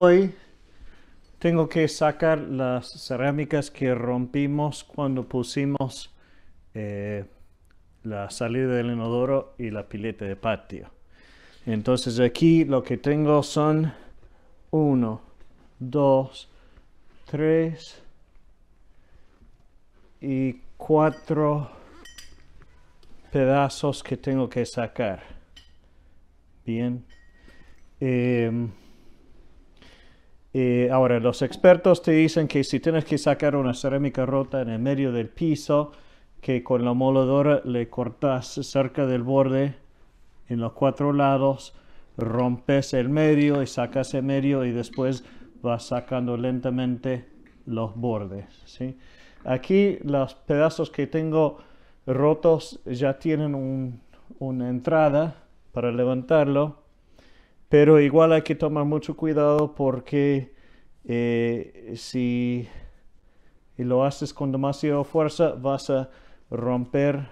Hoy tengo que sacar las cerámicas que rompimos cuando pusimos eh, la salida del inodoro y la pileta de patio. Entonces aquí lo que tengo son 1, 2, 3 y 4 pedazos que tengo que sacar. Bien. Em, eh, ahora, los expertos te dicen que si tienes que sacar una cerámica rota en el medio del piso, que con la moladora le cortas cerca del borde en los cuatro lados, rompes el medio y sacas el medio y después vas sacando lentamente los bordes. Aquí los pedazos que tengo rotos ya tienen una entrada para levantarlo, pero igual hay que tomar mucho cuidado porque eh, si lo haces con demasiada fuerza vas a romper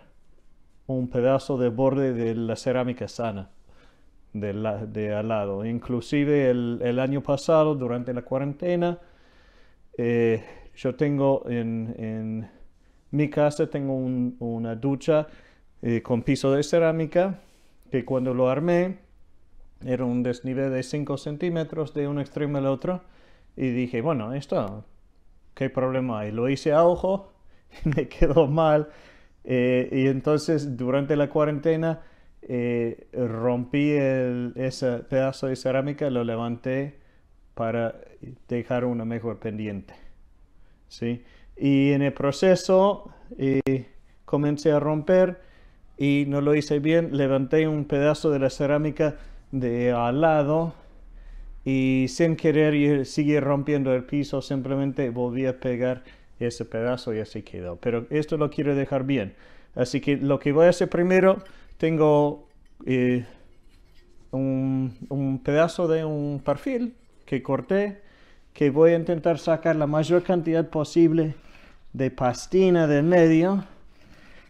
un pedazo de borde de la cerámica sana de, la, al lado. Inclusive el, año pasado, durante la cuarentena, eh, yo tengo en, mi casa tengo una ducha eh, con piso de cerámica que cuando lo armé era un desnivel de 5 centímetros de un extremo al otro y dije, bueno, esto, ¿qué problema hay? Lo hice a ojo, me quedó mal eh, y entonces durante la cuarentena eh, rompí ese pedazo de cerámica, lo levanté para dejar una mejor pendiente. ¿sí? Y en el proceso eh, comencé a romper y no lo hice bien, levanté un pedazo de la cerámica de al lado y sin querer seguir rompiendo el piso, simplemente volví a pegar ese pedazo y así quedó. Pero esto lo quiero dejar bien. Así que lo que voy a hacer primero, tengo eh, un, un pedazo de un perfil que corté, que voy a intentar sacar la mayor cantidad posible de pastina del medio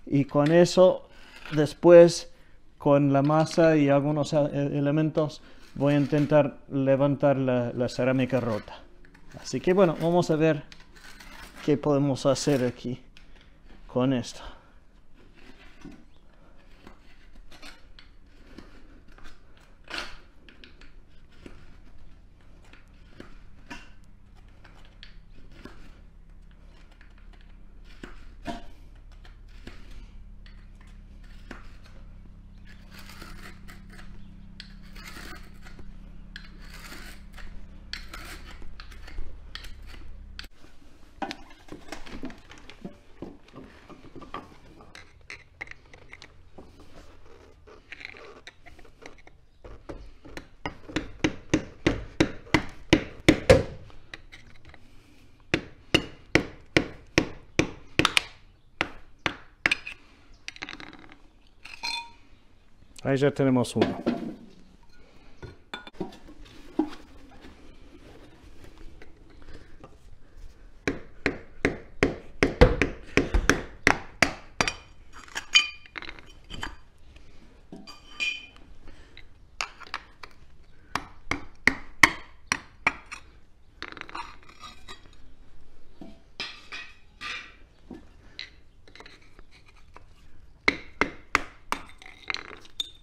y con eso Después, con la masa y algunos eh, elementos, voy a intentar levantar la, cerámica rota. Así que bueno, vamos a ver qué podemos hacer aquí con esto. Aí já teremos uno.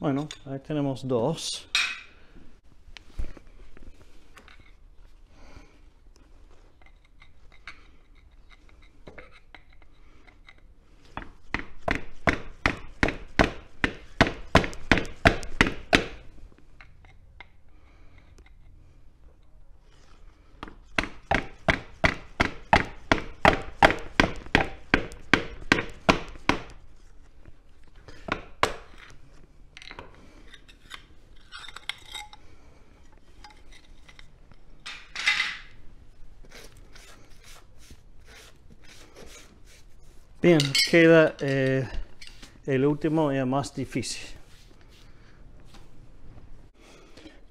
Bueno, ahí tenemos dos. Bien, queda eh, el último y más difícil.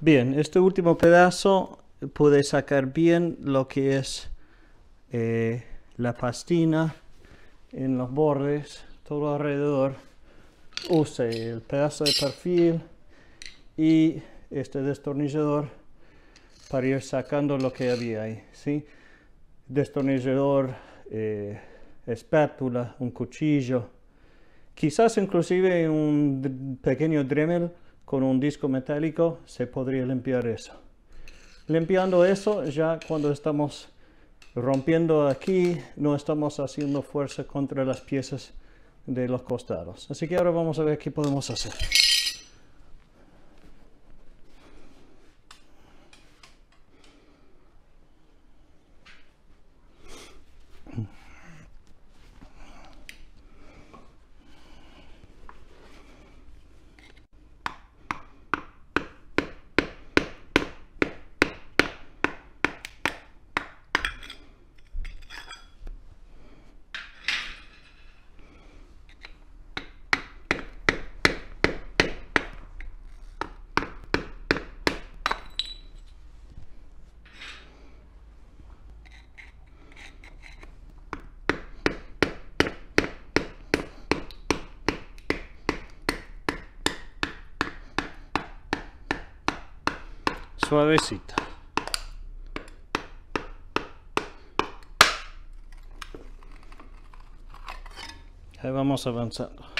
Bien, este último pedazo puede sacar bien lo que es eh, la pastina en los bordes, todo alrededor. Use el pedazo de perfil y este destornillador para ir sacando lo que había ahí. ¿sí? Destornillador. Eh, espátula, un cuchillo, quizás inclusive un pequeño Dremel con un disco metálico se podría limpiar eso. Limpiando eso ya cuando estamos rompiendo aquí no estamos haciendo fuerza contra las piezas de los costados. Así que ahora vamos a ver qué podemos hacer. suavecita. Ahí vamos avanzando.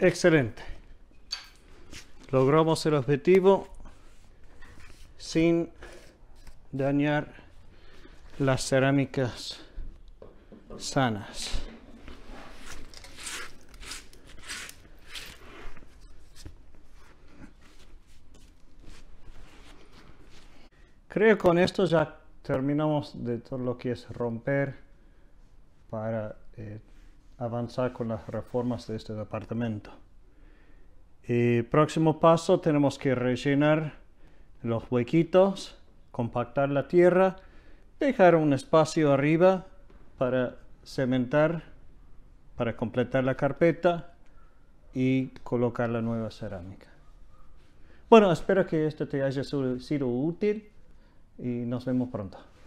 Excelente. Logramos el objetivo sin dañar las cerámicas sanas. Creo con esto ya terminamos de todo lo que es romper para eh, avanzar con las reformas de este departamento. El eh, próximo paso, tenemos que rellenar los huequitos, compactar la tierra, dejar un espacio arriba para cementar, para completar la carpeta y colocar la nueva cerámica. Bueno, espero que esto te haya sido útil y nos vemos pronto.